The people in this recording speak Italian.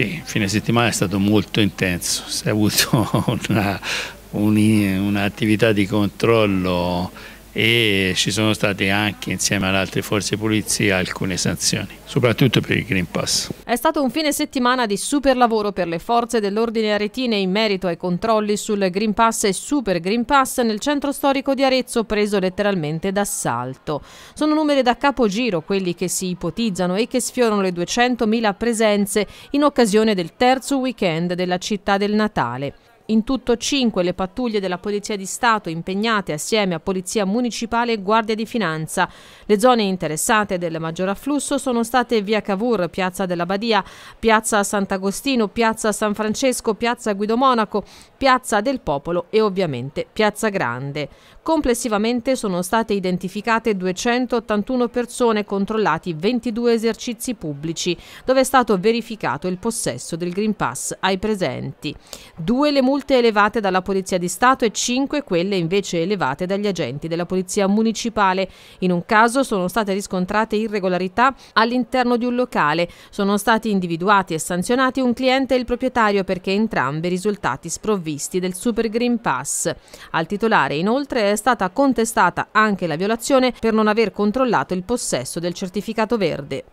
Sì, il fine settimana è stato molto intenso, si è avuto un'attività un, di controllo e ci sono state anche insieme ad altre forze di polizia alcune sanzioni, soprattutto per il Green Pass. È stato un fine settimana di super lavoro per le forze dell'ordine aretine in merito ai controlli sul Green Pass e Super Green Pass nel centro storico di Arezzo preso letteralmente d'assalto. Sono numeri da capogiro quelli che si ipotizzano e che sfiorano le 200.000 presenze in occasione del terzo weekend della città del Natale. In tutto 5 le pattuglie della Polizia di Stato impegnate assieme a Polizia Municipale e Guardia di Finanza. Le zone interessate del maggior afflusso sono state via Cavour, piazza della Badia, piazza Sant'Agostino, piazza San Francesco, piazza Guido Monaco, piazza del Popolo e ovviamente piazza Grande. Complessivamente sono state identificate 281 persone controllati 22 esercizi pubblici dove è stato verificato il possesso del Green Pass ai presenti. Due le multe multe elevate dalla Polizia di Stato e 5 quelle invece elevate dagli agenti della Polizia Municipale. In un caso sono state riscontrate irregolarità all'interno di un locale. Sono stati individuati e sanzionati un cliente e il proprietario perché entrambi risultati sprovvisti del Super Green Pass. Al titolare inoltre è stata contestata anche la violazione per non aver controllato il possesso del certificato verde.